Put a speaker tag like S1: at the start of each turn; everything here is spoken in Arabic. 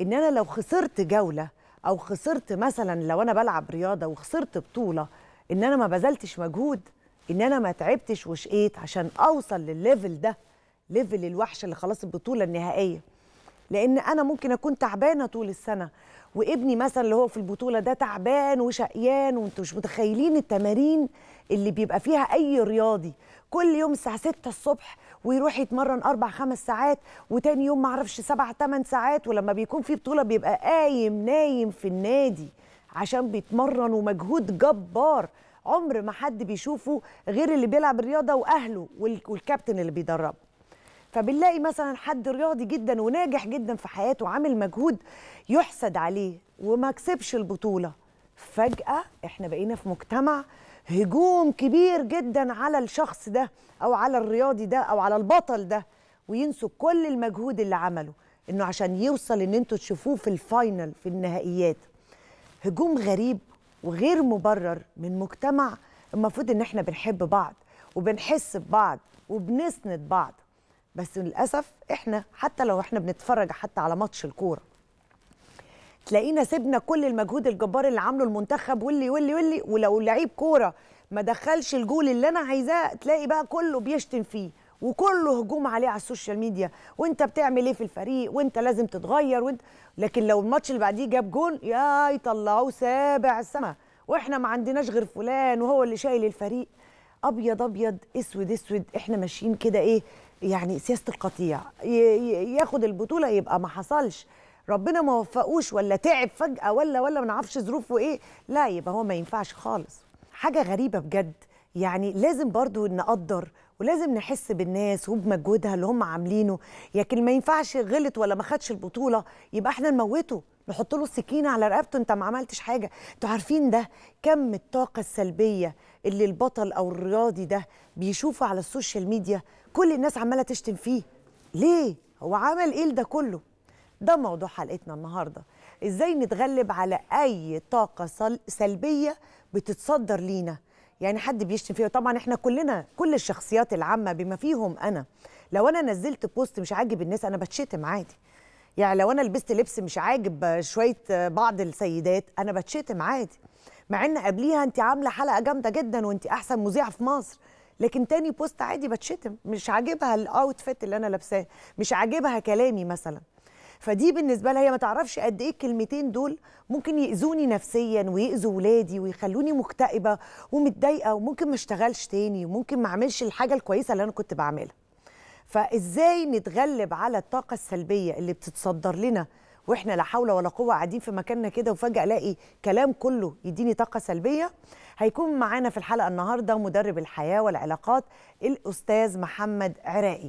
S1: ان انا لو خسرت جوله او خسرت مثلا لو انا بلعب رياضه وخسرت بطوله ان انا ما بذلتش مجهود ان انا ما تعبتش وشقيت عشان اوصل للليفل ده ليفل الوحش اللي خلاص البطوله النهائيه لان انا ممكن اكون تعبانه طول السنه وابني مثلا اللي هو في البطوله ده تعبان وشقيان وانتوا مش متخيلين التمارين اللي بيبقى فيها اي رياضي كل يوم الساعه 6 الصبح ويروح يتمرن اربع خمس ساعات وتاني يوم معرفش سبع ثمان ساعات ولما بيكون في بطوله بيبقى قايم نايم في النادي عشان بيتمرن ومجهود جبار عمر ما حد بيشوفه غير اللي بيلعب الرياضه واهله والكابتن اللي بيدربه فبنلاقي مثلا حد رياضي جدا وناجح جدا في حياته عامل مجهود يحسد عليه وما كسبش البطوله فجأة احنا بقينا في مجتمع هجوم كبير جدا على الشخص ده أو على الرياضي ده أو على البطل ده وينسوا كل المجهود اللي عمله إنه عشان يوصل إن انتوا تشوفوه في الفاينل في النهائيات هجوم غريب وغير مبرر من مجتمع المفروض إن احنا بنحب بعض وبنحس ببعض وبنسند بعض بس للأسف احنا حتى لو احنا بنتفرج حتى على ماتش الكورة تلاقينا سيبنا كل المجهود الجبار اللي عامله المنتخب واللي واللي واللي ولو لعيب كوره ما دخلش الجول اللي انا عايزاه تلاقي بقى كله بيشتم فيه وكله هجوم عليه على السوشيال ميديا وانت بتعمل ايه في الفريق وانت لازم تتغير وانت لكن لو الماتش اللي بعديه جاب جون يا يطلعوه سابع السما واحنا ما عندناش غير فلان وهو اللي شايل الفريق ابيض ابيض اسود اسود احنا ماشيين كده ايه يعني سياسه القطيع ياخد البطوله يبقى ما حصلش ربنا ما وفقوش ولا تعب فجاه ولا ولا ما نعرفش ظروفه ايه لا يبقى هو ما ينفعش خالص حاجه غريبه بجد يعني لازم برضو نقدر ولازم نحس بالناس وبمجهودها اللي هم عاملينه لكن ما ينفعش غلط ولا ما خدش البطوله يبقى احنا نموته نحط له السكينه على رقبته انت ما عملتش حاجه انتوا عارفين ده كم الطاقه السلبيه اللي البطل او الرياضي ده بيشوفه على السوشيال ميديا كل الناس عماله تشتم فيه ليه هو عمل ايه ده كله ده موضوع حلقتنا النهارده ازاي نتغلب على اي طاقه سلبيه بتتصدر لينا يعني حد بيشتم فيا طبعا احنا كلنا كل الشخصيات العامه بما فيهم انا لو انا نزلت بوست مش عاجب الناس انا بتشتم عادي يعني لو انا لبست لبس مش عاجب شويه بعض السيدات انا بتشتم عادي مع ان قبليها انت عامله حلقه جامده جدا وانت احسن مذيعه في مصر لكن تاني بوست عادي بتشتم مش عاجبها الاوتفيت اللي انا لابساه مش عاجبها كلامي مثلا فدي بالنسبه لها هي ما تعرفش قد ايه الكلمتين دول ممكن ياذوني نفسيا ويأذوا ولادي ويخلوني مكتئبه ومتضايقه وممكن ما اشتغلش تاني وممكن ما اعملش الحاجه الكويسه اللي انا كنت بعملها فازاي نتغلب على الطاقه السلبيه اللي بتتصدر لنا واحنا لا حول ولا قوه قاعدين في مكاننا كده وفجاه الاقي كلام كله يديني طاقه سلبيه هيكون معانا في الحلقه النهارده مدرب الحياه والعلاقات الاستاذ محمد عراقي